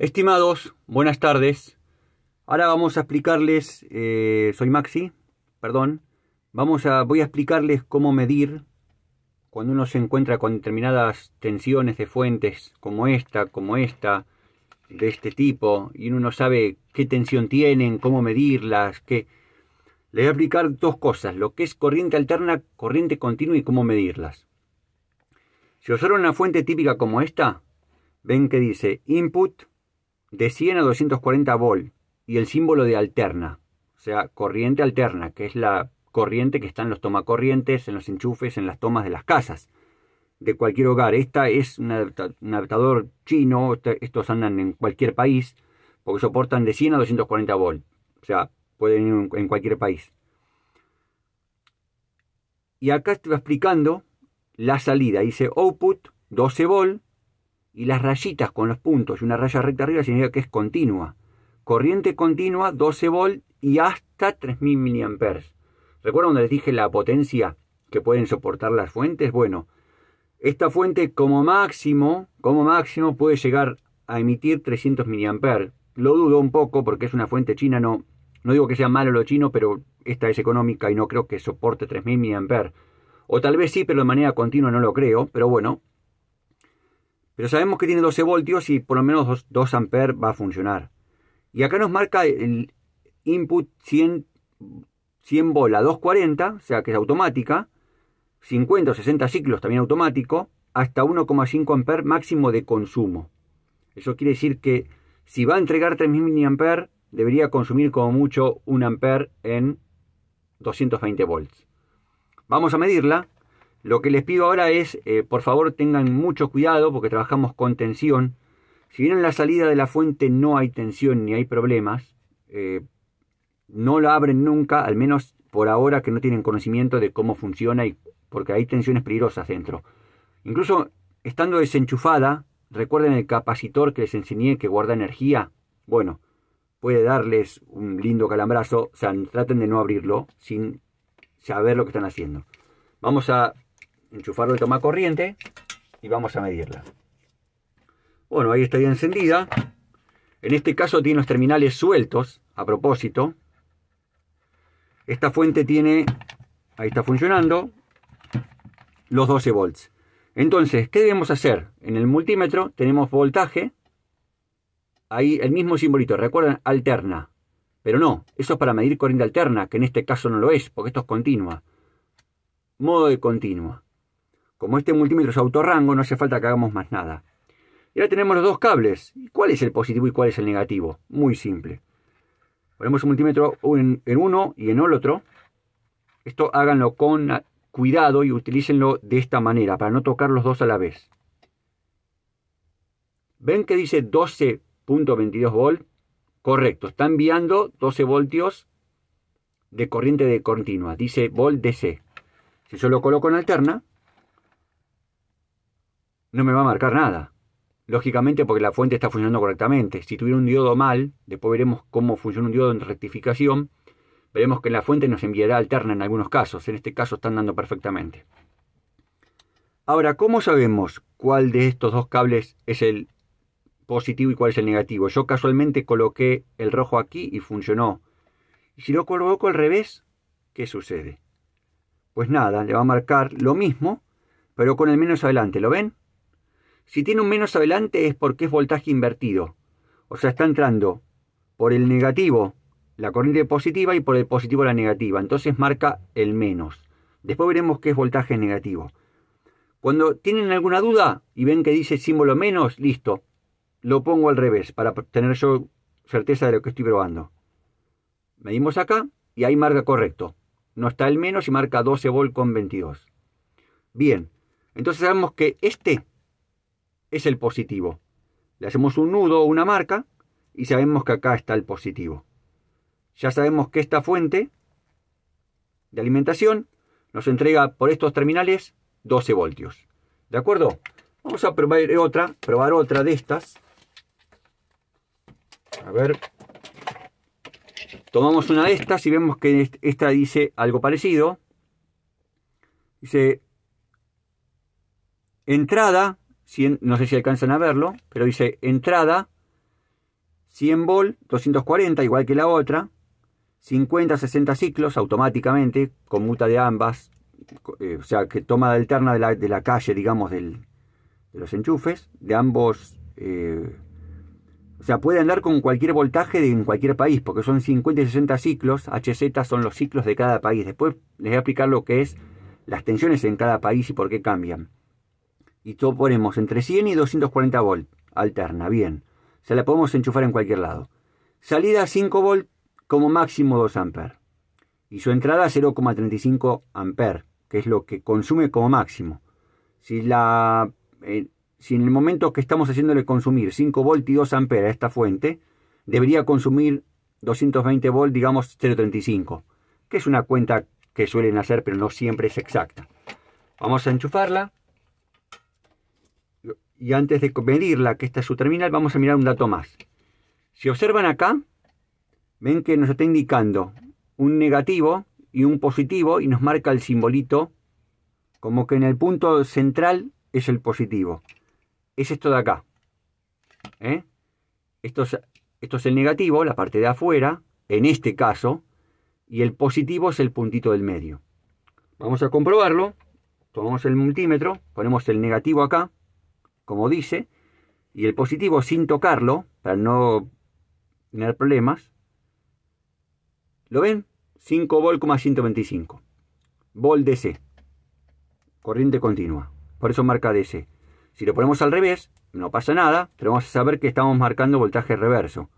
Estimados, buenas tardes. Ahora vamos a explicarles, eh, soy Maxi, perdón, vamos a, voy a explicarles cómo medir cuando uno se encuentra con determinadas tensiones de fuentes como esta, como esta, de este tipo, y uno no sabe qué tensión tienen, cómo medirlas, qué... Le voy a explicar dos cosas, lo que es corriente alterna, corriente continua y cómo medirlas. Si usaron una fuente típica como esta, ven que dice input, de 100 a 240 volt y el símbolo de alterna, o sea, corriente alterna, que es la corriente que está en los tomacorrientes, en los enchufes, en las tomas de las casas de cualquier hogar. Esta es un adaptador chino, este, estos andan en cualquier país, porque soportan de 100 a 240 volt. O sea, pueden ir en cualquier país. Y acá estoy explicando la salida. Dice output 12 volt, y las rayitas con los puntos y una raya recta arriba significa que es continua. Corriente continua, 12 volt y hasta 3000 miliamperes. ¿Recuerdan donde les dije la potencia que pueden soportar las fuentes? Bueno, esta fuente como máximo, como máximo puede llegar a emitir 300 mA. Lo dudo un poco porque es una fuente china, no, no digo que sea malo lo chino, pero esta es económica y no creo que soporte 3000 mA. O tal vez sí, pero de manera continua no lo creo, pero bueno, pero sabemos que tiene 12 voltios y por lo menos 2, amperes va a funcionar. Y acá nos marca el input 100, 100 a 240, o sea que es automática. 50 o 60 ciclos también automático. Hasta 1,5 amperes máximo de consumo. Eso quiere decir que si va a entregar 3000 mA, debería consumir como mucho 1 amper en 220 volts. Vamos a medirla. Lo que les pido ahora es, eh, por favor, tengan mucho cuidado porque trabajamos con tensión. Si bien en la salida de la fuente no hay tensión ni hay problemas, eh, no la abren nunca, al menos por ahora que no tienen conocimiento de cómo funciona y porque hay tensiones peligrosas dentro. Incluso estando desenchufada, recuerden el capacitor que les enseñé que guarda energía. Bueno, puede darles un lindo calambrazo, o sea, traten de no abrirlo sin saber lo que están haciendo. Vamos a enchufarlo de toma corriente y vamos a medirla. Bueno, ahí está ya encendida. En este caso tiene los terminales sueltos, a propósito. Esta fuente tiene, ahí está funcionando, los 12 volts. Entonces, ¿qué debemos hacer? En el multímetro tenemos voltaje, ahí el mismo simbolito, recuerden, alterna. Pero no, eso es para medir corriente alterna, que en este caso no lo es, porque esto es continua. Modo de continua. Como este multímetro es autorrango, no hace falta que hagamos más nada. Y ahora tenemos los dos cables. ¿Cuál es el positivo y cuál es el negativo? Muy simple. Ponemos un multímetro en, uno y en el otro. Esto háganlo con cuidado y utilícenlo de esta manera, para no tocar los dos a la vez. ¿Ven que dice 12.22 volt? Correcto, está enviando 12 voltios de corriente de continua, dice volt DC. Si yo lo coloco en alterna, no me va a marcar nada. Lógicamente porque la fuente está funcionando correctamente. Si tuviera un diodo mal, después veremos cómo funciona un diodo en rectificación, veremos que la fuente nos enviará alterna en algunos casos. En este caso están dando perfectamente. Ahora, ¿cómo sabemos cuál de estos dos cables es el positivo y cuál es el negativo? Yo casualmente coloqué el rojo aquí y funcionó. Y si lo coloco al revés, ¿qué sucede? Pues nada, le va a marcar lo mismo, pero con el menos adelante. ¿Lo ven? Si tiene un menos adelante es porque es voltaje invertido. O sea, está entrando por el negativo la corriente positiva y por el positivo la negativa. Entonces marca el menos. Después veremos qué es voltaje negativo. Cuando tienen alguna duda y ven que dice símbolo menos, listo. Lo pongo al revés para tener yo certeza de lo que estoy probando. Medimos acá y ahí marca correcto. No está el menos y marca 12 volt con 22. Bien, entonces sabemos que este es el positivo. Le hacemos un nudo o una marca y sabemos que acá está el positivo. Ya sabemos que esta fuente de alimentación nos entrega por estos terminales 12 voltios. ¿De acuerdo? Vamos a probar otra, probar otra de estas. A ver. Tomamos una de estas y vemos que esta dice algo parecido. Dice entrada no sé si alcanzan a verlo, pero dice entrada 100 volt, 240, igual que la otra, 50, 60 ciclos automáticamente, conmuta de ambas, eh, o sea, que toma de alterna de la, de la calle, digamos, del, de los enchufes, de ambos... Eh, o sea, puede andar con cualquier voltaje de, en cualquier país, porque son 50 y 60 ciclos, HZ son los ciclos de cada país. Después les voy a explicar lo que es las tensiones en cada país y por qué cambian y todo ponemos entre 100 y 240 volt, alterna, bien. Se la podemos enchufar en cualquier lado. Salida 5 volt, como máximo 2 amperes. Y su entrada 0,35 amper que es lo que consume como máximo. Si, la, eh, si en el momento que estamos haciéndole consumir 5 volt y 2 amperes a esta fuente, debería consumir 220 volt, digamos 0,35, que es una cuenta que suelen hacer, pero no siempre es exacta. Vamos a enchufarla y antes de medirla, que esta es su terminal, vamos a mirar un dato más. Si observan acá, ven que nos está indicando un negativo y un positivo y nos marca el simbolito como que en el punto central es el positivo. Es esto de acá. ¿eh? esto es el negativo, la parte de afuera, en este caso, y el positivo es el puntito del medio. Vamos a comprobarlo. Tomamos el multímetro, ponemos el negativo acá, como dice, y el positivo sin tocarlo, para no tener problemas. ¿Lo ven? 5 volt, 125. Volt DC. Corriente continua. Por eso marca DC. Si lo ponemos al revés, no pasa nada, pero vamos a saber que estamos marcando voltaje reverso.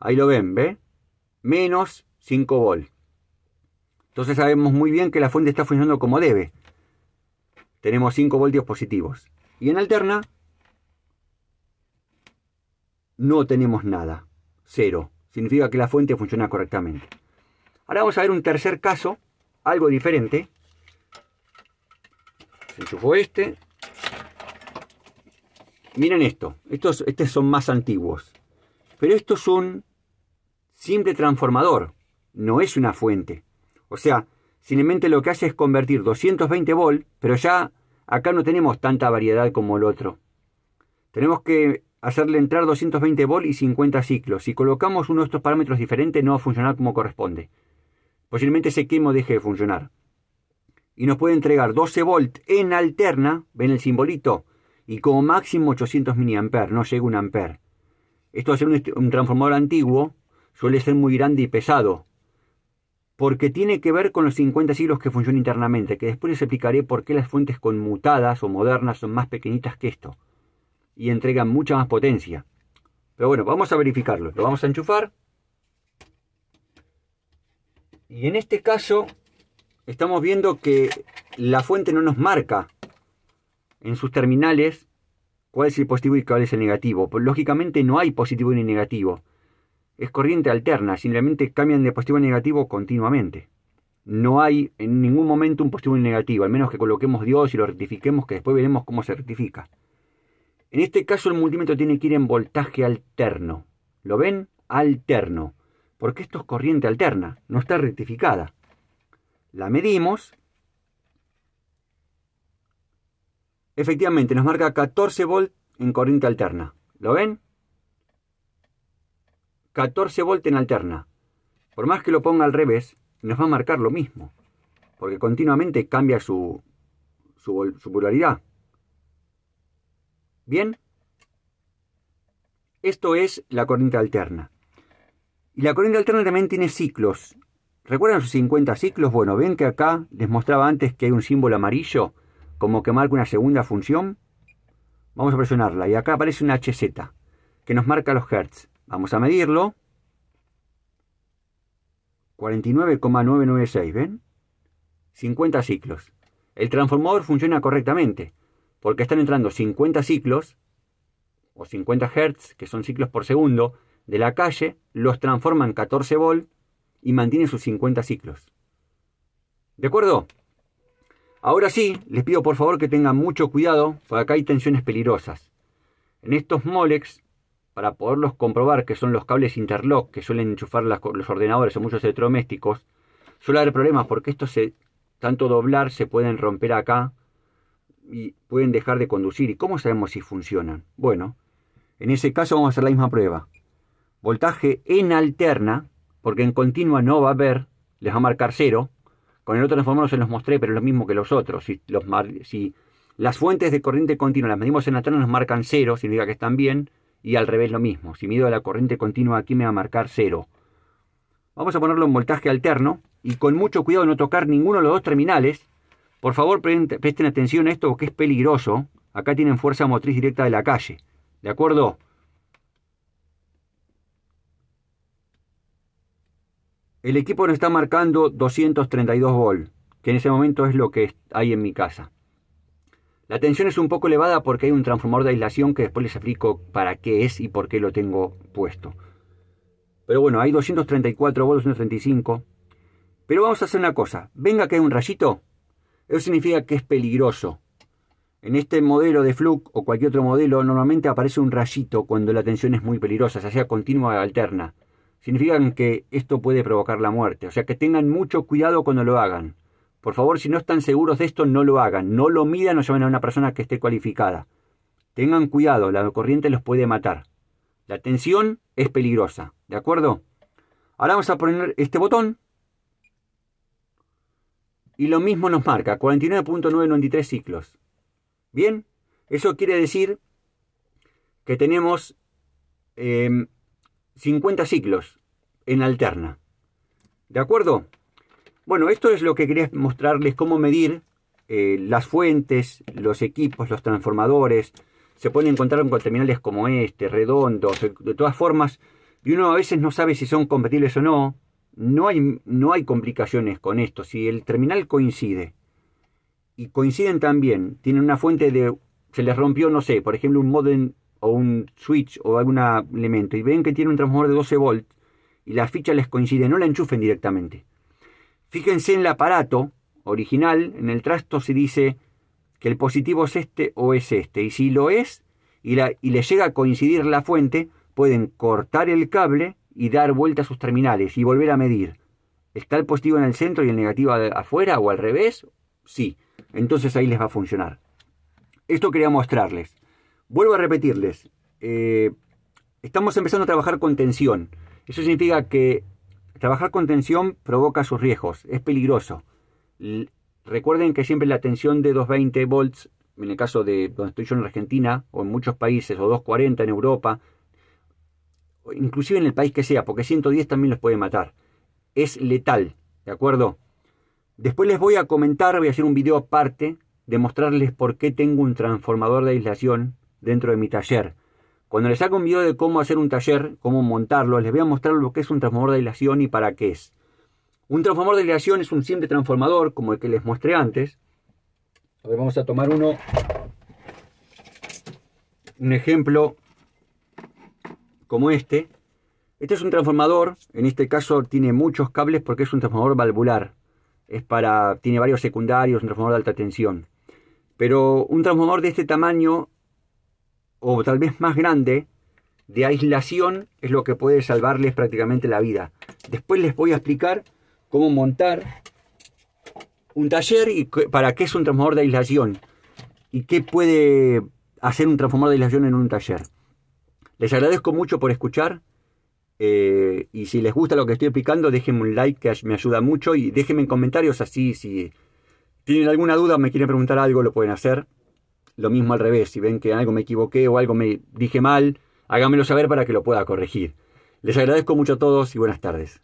Ahí lo ven, ¿ve? Menos 5 volt. Entonces sabemos muy bien que la fuente está funcionando como debe. Tenemos 5 voltios positivos. Y en alterna no tenemos nada, cero. Significa que la fuente funciona correctamente. Ahora vamos a ver un tercer caso, algo diferente. Se enchufó este. Miren esto, estos, son más antiguos. Pero esto es un simple transformador, no es una fuente. O sea, simplemente lo que hace es convertir 220 volts, pero ya Acá no tenemos tanta variedad como el otro. Tenemos que hacerle entrar 220 volt y 50 ciclos. Si colocamos uno de estos parámetros diferentes no va a funcionar como corresponde. Posiblemente ese quemo deje de funcionar. Y nos puede entregar 12 volt en alterna, ven el simbolito, y como máximo 800 mA, no llega un amper. Esto hace un transformador antiguo suele ser muy grande y pesado, porque tiene que ver con los 50 siglos que funciona internamente, que después les explicaré por qué las fuentes conmutadas o modernas son más pequeñitas que esto y entregan mucha más potencia. Pero bueno, vamos a verificarlo. Lo vamos a enchufar. Y en este caso estamos viendo que la fuente no nos marca en sus terminales cuál es el positivo y cuál es el negativo. Lógicamente no hay positivo ni negativo es corriente alterna, simplemente cambian de positivo a negativo continuamente. No hay en ningún momento un positivo y negativo, al menos que coloquemos Dios y lo rectifiquemos, que después veremos cómo se rectifica. En este caso el multímetro tiene que ir en voltaje alterno. ¿Lo ven? Alterno. Porque esto es corriente alterna, no está rectificada. La medimos. Efectivamente, nos marca 14 volts en corriente alterna. ¿Lo ven? 14 volts en alterna. Por más que lo ponga al revés, nos va a marcar lo mismo, porque continuamente cambia su, su, su polaridad. Bien, esto es la corriente alterna. Y la corriente alterna también tiene ciclos. ¿Recuerdan los 50 ciclos? Bueno, ven que acá les mostraba antes que hay un símbolo amarillo, como que marca una segunda función. Vamos a presionarla y acá aparece una HZ, que nos marca los hertz. Vamos a medirlo. 49,996, ¿ven? 50 ciclos. El transformador funciona correctamente, porque están entrando 50 ciclos, o 50 Hz, que son ciclos por segundo, de la calle, los transforman 14 volt y mantiene sus 50 ciclos. ¿De acuerdo? Ahora sí, les pido por favor que tengan mucho cuidado, porque acá hay tensiones peligrosas. En estos molex para poderlos comprobar, que son los cables interlock que suelen enchufar los ordenadores o muchos electrodomésticos, suele haber problemas porque estos se tanto doblar se pueden romper acá y pueden dejar de conducir. ¿Y cómo sabemos si funcionan? Bueno, en ese caso vamos a hacer la misma prueba. Voltaje en alterna, porque en continua no va a haber, les va a marcar cero. Con el otro transformador se los mostré, pero es lo mismo que los otros. Si, los si las fuentes de corriente continua las medimos en alterna nos marcan cero, significa que están bien y al revés lo mismo. Si mido la corriente continua aquí me va a marcar cero. Vamos a ponerlo en voltaje alterno y con mucho cuidado no tocar ninguno de los dos terminales. Por favor, presten atención a esto porque es peligroso. Acá tienen fuerza motriz directa de la calle. ¿De acuerdo? El equipo nos está marcando 232 volts, que en ese momento es lo que hay en mi casa. La tensión es un poco elevada porque hay un transformador de aislación que después les explico para qué es y por qué lo tengo puesto. Pero bueno, hay 234 volts, 235. Pero vamos a hacer una cosa. Venga que hay un rayito. Eso significa que es peligroso. En este modelo de Fluke o cualquier otro modelo, normalmente aparece un rayito cuando la tensión es muy peligrosa, sea continua o alterna. Significan que esto puede provocar la muerte. O sea que tengan mucho cuidado cuando lo hagan. Por favor, si no están seguros de esto, no lo hagan. No lo midan o llamen a una persona que esté cualificada. Tengan cuidado, la corriente los puede matar. La tensión es peligrosa, ¿de acuerdo? Ahora vamos a poner este botón. Y lo mismo nos marca, 49.993 ciclos. Bien, eso quiere decir que tenemos 50 eh, ciclos en alterna. ¿De acuerdo? Bueno, esto es lo que quería mostrarles, cómo medir eh, las fuentes, los equipos, los transformadores. Se pueden encontrar con terminales como este, redondos, de todas formas. Y uno a veces no sabe si son compatibles o no. No hay, no hay complicaciones con esto. Si el terminal coincide y coinciden también, tienen una fuente de... Se les rompió, no sé, por ejemplo, un modem o un switch o algún elemento y ven que tiene un transformador de 12 volts y las fichas les coincide, no la enchufen directamente Fíjense en el aparato original, en el trasto se dice que el positivo es este o es este. Y si lo es y, le llega a coincidir la fuente, pueden cortar el cable y dar vuelta a sus terminales y volver a medir. ¿Está el positivo en el centro y el negativo afuera o al revés? Sí. Entonces ahí les va a funcionar. Esto quería mostrarles. Vuelvo a repetirles. Eh, estamos empezando a trabajar con tensión. Eso significa que Trabajar con tensión provoca sus riesgos, es peligroso. Recuerden que siempre la tensión de 220 volts, en el caso de donde estoy yo en Argentina, o en muchos países, o 240 en Europa, inclusive en el país que sea, porque 110 también los puede matar. Es letal, ¿de acuerdo? Después les voy a comentar, voy a hacer un video aparte, de mostrarles por qué tengo un transformador de aislación dentro de mi taller cuando les haga un video de cómo hacer un taller, cómo montarlo, les voy a mostrar lo que es un transformador de aislación y para qué es. Un transformador de aislación es un simple transformador, como el que les mostré antes. vamos a tomar uno. Un ejemplo como este. Este es un transformador, en este caso tiene muchos cables porque es un transformador valvular. Es para, tiene varios secundarios, un transformador de alta tensión. Pero un transformador de este tamaño o tal vez más grande de aislación es lo que puede salvarles prácticamente la vida. Después les voy a explicar cómo montar un taller y para qué es un transformador de aislación y qué puede hacer un transformador de aislación en un taller. Les agradezco mucho por escuchar eh, y si les gusta lo que estoy explicando déjenme un like que me ayuda mucho y déjenme en comentarios así si tienen alguna duda o me quieren preguntar algo lo pueden hacer. Lo mismo al revés, si ven que algo me equivoqué o algo me dije mal, háganmelo saber para que lo pueda corregir. Les agradezco mucho a todos y buenas tardes.